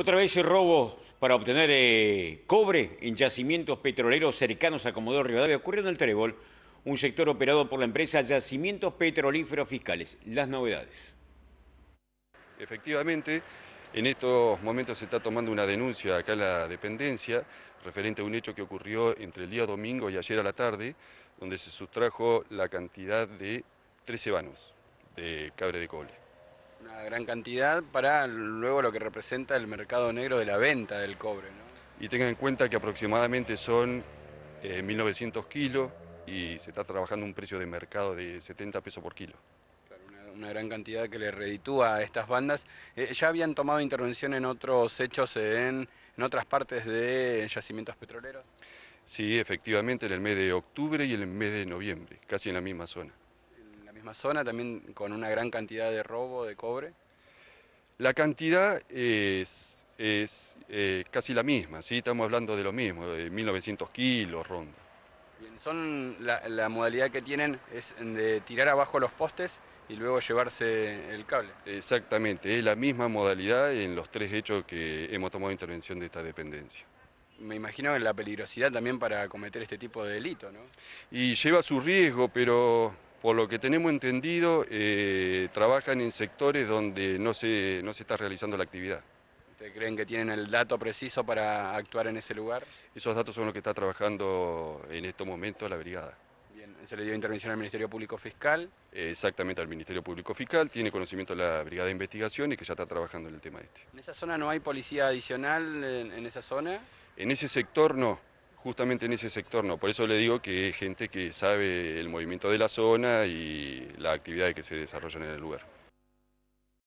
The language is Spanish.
Otra vez el robo para obtener eh, cobre en yacimientos petroleros cercanos a Comodoro Rivadavia. Ocurrió en el Trébol, un sector operado por la empresa Yacimientos Petrolíferos Fiscales. Las novedades. Efectivamente, en estos momentos se está tomando una denuncia acá en la dependencia referente a un hecho que ocurrió entre el día domingo y ayer a la tarde, donde se sustrajo la cantidad de 13 vanos de cabre de cobre una gran cantidad para luego lo que representa el mercado negro de la venta del cobre. Y tengan en cuenta que aproximadamente son 1.900 eh, kilos y se está trabajando un precio de mercado de 70 pesos por kilo. una, gran cantidad que le reditúa a estas bandas. Eh, ¿Ya habían tomado intervención en otros hechos en, en otras partes de yacimientos petroleros? Sí, efectivamente, en el mes de octubre y en el mes de noviembre, casi en la misma zona misma zona, también con una gran cantidad de robo de cobre. La cantidad es, eh, casi la misma, ¿sí? estamos hablando de lo mismo, de 1900 kilos ronda. son la, modalidad que tienen es de tirar abajo los postes y luego llevarse el cable. Exactamente, es la misma modalidad en los tres hechos que hemos tomado intervención de esta dependencia. Me imagino la peligrosidad también para cometer este tipo de delito, ¿no? Y lleva su riesgo, pero por lo que tenemos entendido, eh, trabajan en sectores donde no se, no se está realizando la actividad. ¿Ustedes creen que tienen el dato preciso para actuar en ese lugar? Esos datos son los que está trabajando en estos momentos la brigada. Bien, se le dio intervención al Ministerio Público Fiscal. Exactamente, al Ministerio Público Fiscal. Tiene conocimiento la Brigada de investigación y que ya está trabajando en el tema este. ¿En esa zona no hay policía adicional en esa zona? En ese sector no justamente en ese sector no. Por eso le digo que es gente que sabe el movimiento de la zona y la actividad que se desarrolla en el lugar.